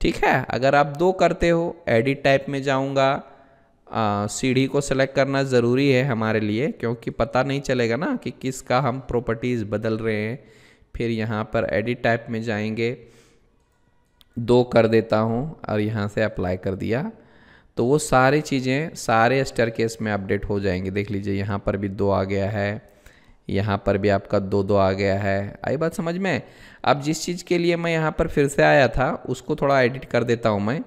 ठीक है अगर आप दो करते हो एडिट टाइप में जाऊंगा सीढ़ी को सेलेक्ट करना ज़रूरी है हमारे लिए क्योंकि पता नहीं चलेगा ना कि किसका हम प्रॉपर्टीज़ बदल रहे हैं फिर यहाँ पर एडिट टाइप में जाएंगे दो कर देता हूँ और यहाँ से अप्लाई कर दिया तो वो सारी चीज़ें सारे स्टर केस में अपडेट हो जाएंगे देख लीजिए यहाँ पर भी दो आ गया है यहाँ पर भी आपका दो दो आ गया है आई बात समझ में अब जिस चीज़ के लिए मैं यहाँ पर फिर से आया था उसको थोड़ा एडिट कर देता हूँ मैं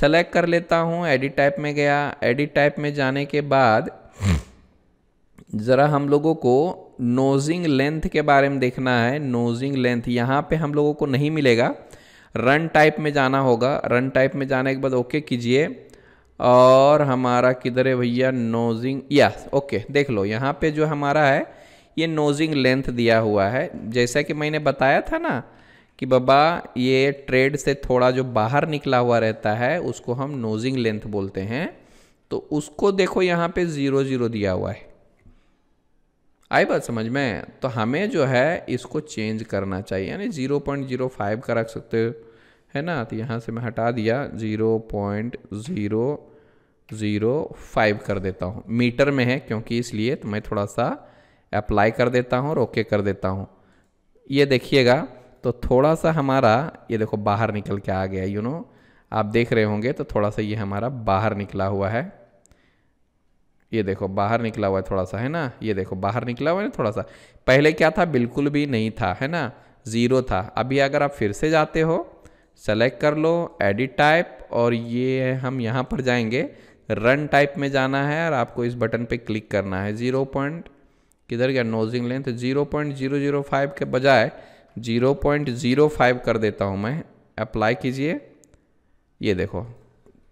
सेलेक्ट कर लेता हूँ एडिट टाइप में गया एडिट टाइप में जाने के बाद ज़रा हम लोगों को नोजिंग लेंथ के बारे में देखना है नोजिंग लेंथ यहाँ पे हम लोगों को नहीं मिलेगा रन टाइप में जाना होगा रन टाइप में जाने के बाद ओके कीजिए और हमारा किधर है भैया नोजिंग यस ओके देख लो यहाँ पे जो हमारा है ये नोजिंग लेंथ दिया हुआ है जैसा कि मैंने बताया था ना कि बाबा ये ट्रेड से थोड़ा जो बाहर निकला हुआ रहता है उसको हम नोजिंग लेंथ बोलते हैं तो उसको देखो यहाँ पे ज़ीरो ज़ीरो दिया हुआ है आई बात समझ में तो हमें जो है इसको चेंज करना चाहिए यानी ज़ीरो पॉइंट जीरो फाइव का रख सकते हो है ना तो यहाँ से मैं हटा दिया zero point zero zero five कर देता हूँ मीटर में है क्योंकि इसलिए तो मैं थोड़ा सा अप्लाई कर देता हूँ और ओके कर देता हूँ ये देखिएगा तो थोड़ा सा हमारा ये देखो बाहर निकल के आ गया यू नो आप देख रहे होंगे तो थोड़ा सा ये हमारा बाहर निकला हुआ है ये देखो बाहर निकला हुआ है थोड़ा सा है ना ये देखो बाहर निकला हुआ है ना थोड़ा सा पहले क्या था बिल्कुल भी नहीं था है ना ज़ीरो था अभी अगर आप फिर से जाते हो सेलेक्ट कर लो एडिट टाइप और ये हम यहाँ पर जाएंगे रन टाइप में जाना है और आपको इस बटन पे क्लिक करना है ज़ीरो पॉइंट किधर गया nosing length zero point zero zero five के बजाय ज़ीरो पॉइंट ज़ीरो फाइव कर देता हूँ मैं अप्लाई कीजिए ये देखो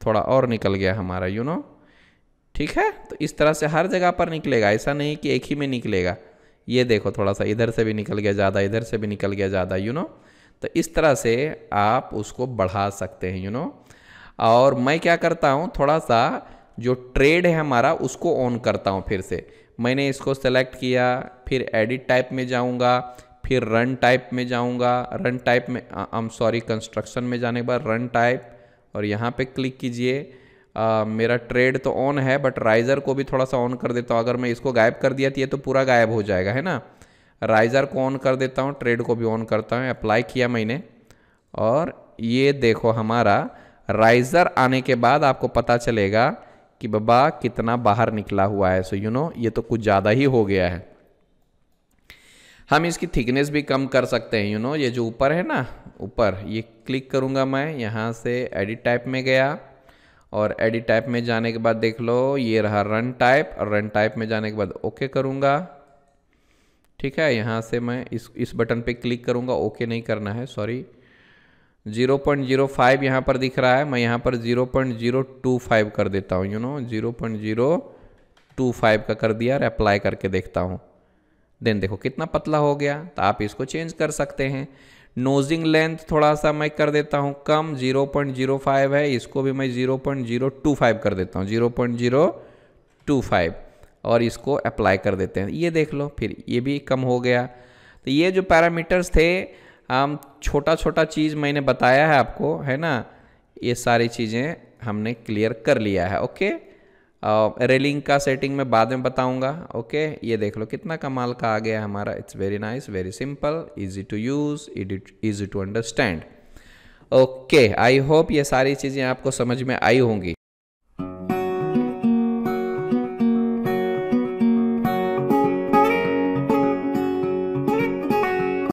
थोड़ा और निकल गया हमारा यू you नो know? ठीक है तो इस तरह से हर जगह पर निकलेगा ऐसा नहीं कि एक ही में निकलेगा ये देखो थोड़ा सा इधर से भी निकल गया ज़्यादा इधर से भी निकल गया ज़्यादा यू नो तो इस तरह से आप उसको बढ़ा सकते हैं यू नो और मैं क्या करता हूँ थोड़ा सा जो ट्रेड है हमारा उसको ऑन करता हूँ फिर से मैंने इसको सेलेक्ट किया फिर एडिट टाइप में जाऊँगा फिर रन टाइप में जाऊँगा रन टाइप में आई एम सॉरी कंस्ट्रक्शन में जाने के बाद रन टाइप और यहाँ पे क्लिक कीजिए आ, मेरा ट्रेड तो ऑन है बट राइज़र को भी थोड़ा सा ऑन कर देता हूँ अगर मैं इसको गायब कर दिया तो ये तो पूरा गायब हो जाएगा है ना राइज़र को ऑन कर देता हूँ ट्रेड को भी ऑन करता हूँ अप्लाई किया मैंने और ये देखो हमारा राइज़र आने के बाद आपको पता चलेगा कि बाबा कितना बाहर निकला हुआ है सो यू नो ये तो कुछ ज़्यादा ही हो गया है हम इसकी थिकनेस भी कम कर सकते हैं यू you नो know, ये जो ऊपर है ना ऊपर ये क्लिक करूँगा मैं यहाँ से एडिट टाइप में गया और एडिट टाइप में जाने के बाद देख लो ये रहा रन टाइप और रन टाइप में जाने के बाद ओके करूँगा ठीक है यहाँ से मैं इस इस बटन पे क्लिक करूँगा ओके नहीं करना है सॉरी 0.05 यहाँ पर दिख रहा है मैं यहाँ पर 0.025 कर देता हूँ यू नो 0.025 का कर दिया और अप्लाई करके देखता हूँ देन देखो कितना पतला हो गया तो आप इसको चेंज कर सकते हैं नोजिंग लेंथ थोड़ा सा मैं कर देता हूँ कम 0.05 है इसको भी मैं 0.025 कर देता हूँ 0.025 और इसको अप्लाई कर देते हैं ये देख लो फिर ये भी कम हो गया तो ये जो पैरामीटर्स थे हम छोटा छोटा चीज़ मैंने बताया है आपको है ना ये सारी चीज़ें हमने क्लियर कर लिया है ओके रेलिंग का सेटिंग मैं बाद में बताऊंगा ओके ये देख लो कितना कमाल का आ गया हमारा it's very nice very simple easy to use easy to understand okay I hope ये सारी चीज़ें आपको समझ में आई होंगी